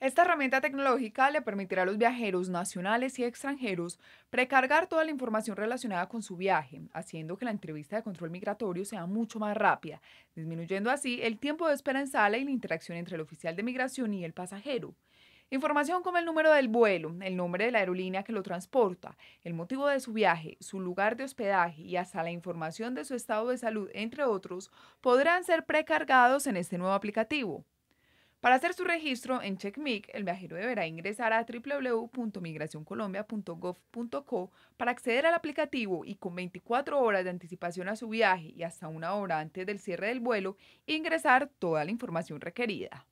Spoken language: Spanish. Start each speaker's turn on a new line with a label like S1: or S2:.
S1: Esta herramienta tecnológica le permitirá a los viajeros nacionales y extranjeros precargar toda la información relacionada con su viaje, haciendo que la entrevista de control migratorio sea mucho más rápida, disminuyendo así el tiempo de espera en sala y la interacción entre el oficial de migración y el pasajero. Información como el número del vuelo, el nombre de la aerolínea que lo transporta, el motivo de su viaje, su lugar de hospedaje y hasta la información de su estado de salud, entre otros, podrán ser precargados en este nuevo aplicativo. Para hacer su registro en CheckMic, el viajero deberá ingresar a www.migracioncolombia.gov.co para acceder al aplicativo y con 24 horas de anticipación a su viaje y hasta una hora antes del cierre del vuelo, ingresar toda la información requerida.